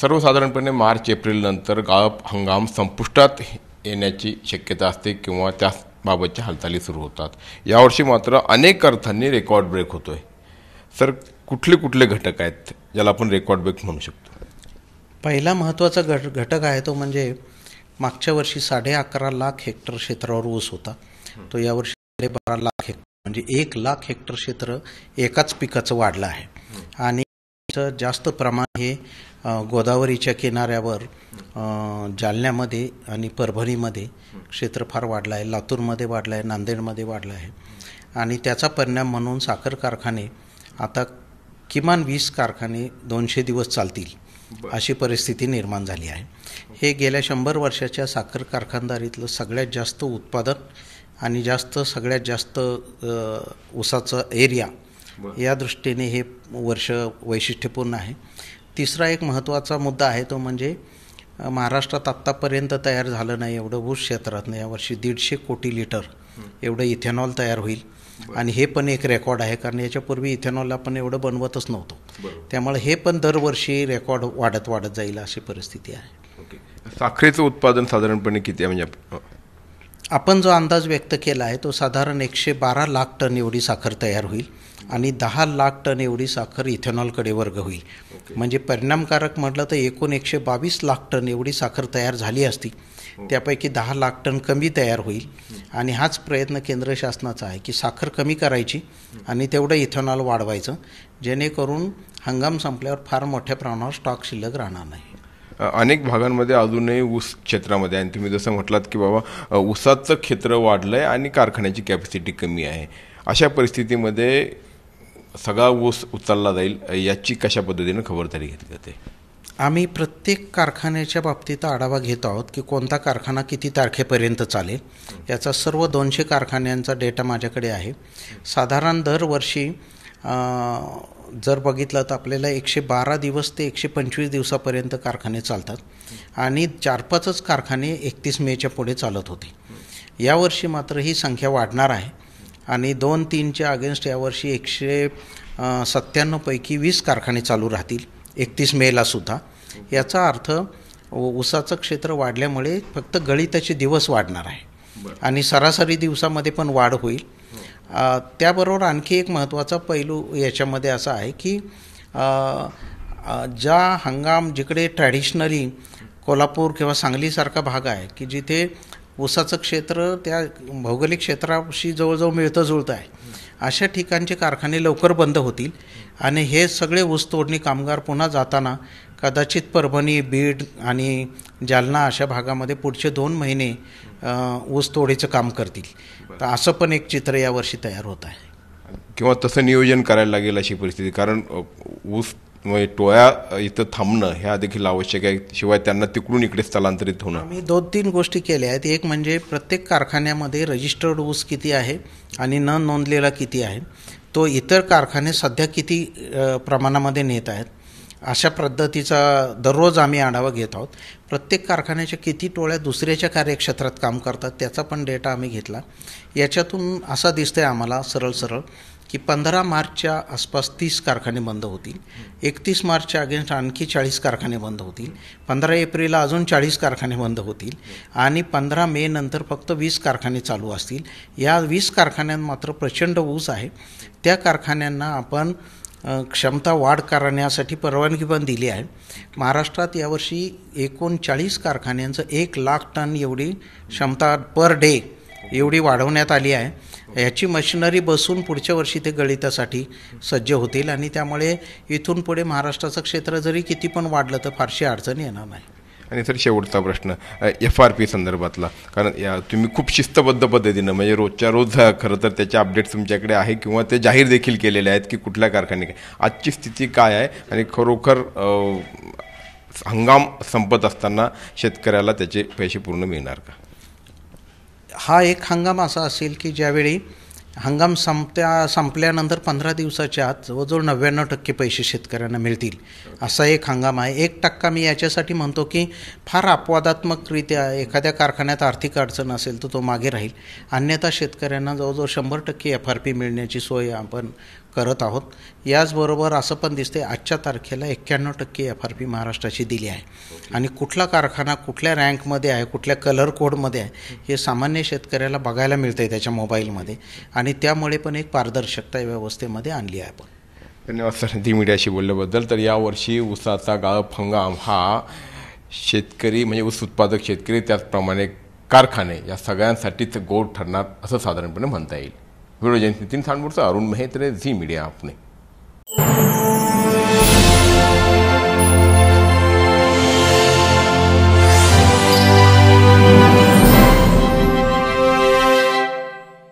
सर्वसाधारणपणे मार्च एप्रिलनंतर गाळप हंगाम संपुष्टात येण्याची शक्यता असते किंवा त्याबाबतच्या हालचाली सुरू होतात यावर्षी मात्र अनेक अर्थांनी रेकॉर्ड ब्रेक होतो आहे सर कुठले कुठले घटक आहेत ज्याला आपण रेकॉर्ड ब्रेक म्हणू शकतो पहिला महत्त्वाचा घट घटक आहे तो म्हणजे मागच्या वर्षी साडे अकरा लाख हेक्टर क्षेत्रावर ऊस होता तो यावर्षी साडे लाख हेक्टर म्हणजे एक लाख हेक्टर क्षेत्र एकाच पिकाचं वाढलं आहे आणि जास्त प्रमाण हे गोदावरीच्या किनाऱ्यावर जालन्यामध्ये आणि परभणीमध्ये क्षेत्र फार वाढलं आहे लातूरमध्ये वाढलं आहे नांदेडमध्ये वाढलं आहे आणि त्याचा परिणाम म्हणून साखर कारखाने आता किमान वीस कारखाने दोनशे दिवस चालतील अशी परिस्थिती निर्माण झाली आहे हे गेल्या शंभर वर्षाच्या साखर कारखानदारीतलं सगळ्यात जास्त उत्पादन आणि जास्त सगळ्यात जास्त ऊसाचं एरिया या दृष्टीने हे वर्ष वैशिष्ट्यपूर्ण आहे तिसरा एक महत्त्वाचा मुद्दा आहे तो म्हणजे महाराष्ट्रात आत्तापर्यंत तयार झालं नाही एवढं ऊस नाही यावर्षी दीडशे कोटी लिटर एवढं इथेनॉल तयार होईल आणि हे पण एक रेकॉर्ड आहे कारण याच्यापूर्वी इथेनॉल आपण एवढं बनवतच नव्हतो त्यामुळे हे पण दरवर्षी रेकॉर्ड वाढत वाढत जाईल अशी परिस्थिती आहे साखरेचं उत्पादन साधारणपणे किती आहे म्हणजे आपण जो अंदाज व्यक्त केला आहे तो साधारण एकशे बारा लाख टन एवढी साखर तयार होईल आणि दहा लाख टन एवढी साखर इथेनॉलकडे वर्ग होईल म्हणजे परिणामकारक म्हटलं तर एकूण एकशे बावीस लाख टन एवढी साखर तयार झाली असती हो. त्यापैकी दहा लाख टन कमी तयार होईल आणि हाच प्रयत्न केंद्र शासनाचा आहे की साखर कमी करायची आणि तेवढं इथेनॉल वाढवायचं जेणेकरून हंगाम संपल्यावर फार मोठ्या प्रमाणावर स्टॉक शिल्लक राहणार नाही अनेक भागांमध्ये अजूनही ऊस क्षेत्रामध्ये आणि तुम्ही जसं म्हटलात की बाबा ऊसाचं क्षेत्र वाढलं आहे आणि कारखान्याची कॅपॅसिटी कमी आहे अशा परिस्थितीमध्ये सगळा ऊस उचलला जाईल याची कशा पद्धतीनं खबरदारी घेतली जाते आम्ही प्रत्येक कारखान्याच्या बाबतीत आढावा घेत आहोत की कोणता कारखाना किती तारखेपर्यंत चालेल याचा सर्व दोनशे कारखान्यांचा डेटा माझ्याकडे आहे साधारण दरवर्षी जर बघितलं तर आपल्याला एकशे बारा दिवस ते एकशे पंचवीस दिवसापर्यंत कारखाने चालतात आणि चार पाचच कारखाने एकतीस मेच्या पुढे चालत होते यावर्षी मात्र ही संख्या वाढणार आहे आणि दोन तीनच्या अगेन्स्ट यावर्षी एकशे सत्त्याण्णवपैकी वीस कारखाने चालू राहतील एकतीस मेला सुद्धा याचा अर्थ ऊसाचं क्षेत्र वाढल्यामुळे फक्त गळिताचे दिवस वाढणार आहे आणि सरासरी दिवसामध्ये पण वाढ होईल त्याबरोबर आणखी एक महत्त्वाचा पैलू याच्यामध्ये असा आहे की ज्या हंगाम जिकडे ट्रॅडिशनली कोल्हापूर किंवा सांगलीसारखा भाग आहे की जिथे ऊसाचं क्षेत्र त्या भौगोलिक क्षेत्राशी जवळजवळ मिळतं जुळतं आहे अशा ठिकाणचे कारखाने लवकर बंद होतील आणि हे सगळे ऊस तोडणी कामगार पुन्हा जाताना कदाचित परभणी बीड आणि जालना अशा भागामध्ये पुढचे दोन महिने ऊसतोडीचं काम करतील तर असं पण एक चित्र यावर्षी तयार होत आहे किंवा तसं नियोजन करायला लागेल अशी परिस्थिती कारण ऊस म्हणजे टोळ्या इथं थांबणं ह्या देखील आवश्यक आहे शिवाय त्यांना तिकडून इकडे स्थलांतरित होणं मी दोन तीन गोष्टी केल्या आहेत एक म्हणजे प्रत्येक कारखान्यामध्ये रजिस्टर्ड ऊस किती आहे आणि न नोंदलेला किती आहे तो इतर कारखाने सध्या किती प्रमाणामध्ये नेत आहेत अशा पद्धतीचा दररोज आम्ही आढावा घेत आहोत प्रत्येक कारखान्याच्या किती टोळ्या दुसऱ्याच्या कार्यक्षेत्रात काम करतात त्याचा पण डेटा आम्ही घेतला याच्यातून असा दिसतंय आम्हाला सरळ सरळ की पंधरा मार्चच्या आसपास तीस कारखाने बंद होतील एकतीस मार्चच्या अगेन्स्ट आणखी चाळीस कारखाने बंद होतील पंधरा एप्रिलला अजून चाळीस कारखाने बंद होतील आणि पंधरा मे नंतर फक्त वीस कारखाने चालू असतील या वीस कारखान्यात मात्र प्रचंड ऊस आहे त्या कारखान्यांना आपण क्षमता वाढ करण्यासाठी परवानगी पण दिली आहे महाराष्ट्रात यावर्षी एकोणचाळीस कारखान्यांचं एक लाख टन एवढी क्षमता पर डे एवढी वाढवण्यात आली आहे ह्याची मशिनरी बसून पुढच्या वर्षी ते गणितासाठी सज्ज होतील आणि त्यामुळे इथून पुढे महाराष्ट्राचं क्षेत्र जरी किती पण वाढलं तर फारशी अडचण येणार नाही आणि सर शेवटचा प्रश्न एफ आर पी संदर्भातला कारण या तुम्ही खूप शिस्तबद्ध पद्धतीनं म्हणजे रोजच्या रोज खरं तर त्याचे अपडेट्स तुमच्याकडे आहे किंवा ते जाहीर देखील केलेले आहेत की कुठल्या कारखाने आजची स्थिती काय आहे आणि खरोखर हंगाम संपत असताना शेतकऱ्याला त्याचे पैसे पूर्ण मिळणार का हा एक हंगाम असा असेल की ज्यावेळी हंगाम संपत्या संपल्यानंतर पंधरा दिवसाच्या आत जवळजवळ नव्याण्णव टक्के पैसे शेतकऱ्यांना मिळतील असा एक हंगाम आहे एक टक्का मी याच्यासाठी म्हणतो की फार अपवादात्मकरित्या एखाद्या कारखान्यात आर्थिक अडचण असेल तर तो, मागे राहील अन्यथा शेतकऱ्यांना जवळजवळ शंभर टक्के एफ आर पी मिळण्याची सोय आपण करत आहोत याचबरोबर असं पण दिसते आजच्या तारखेला एक्क्याण्णव टक्के एफ आर पी महाराष्ट्राची दिली आहे आणि कुठला कारखाना कुठल्या रँकमध्ये आहे कुठल्या कलर कोडमध्ये आहे हे सामान्य शेतकऱ्याला बघायला मिळतं आहे त्याच्या मोबाईलमध्ये आणि त्यामुळे पण एक पारदर्शकता व्यवस्थेमध्ये आणली आहे आपण धन्यवाद सर मीडियाशी बोलल्याबद्दल तर यावर्षी ऊसाचा गाळप हंगाम हा शेतकरी म्हणजे ऊस उत्पादक शेतकरी त्याचप्रमाणे कारखाने या सगळ्यांसाठीच गोड ठरणार असं साधारणपणे म्हणता येईल व्हिडिओ जयंती तीन सांडमूरचा अरुण महेत्रे झी मीडिया आपने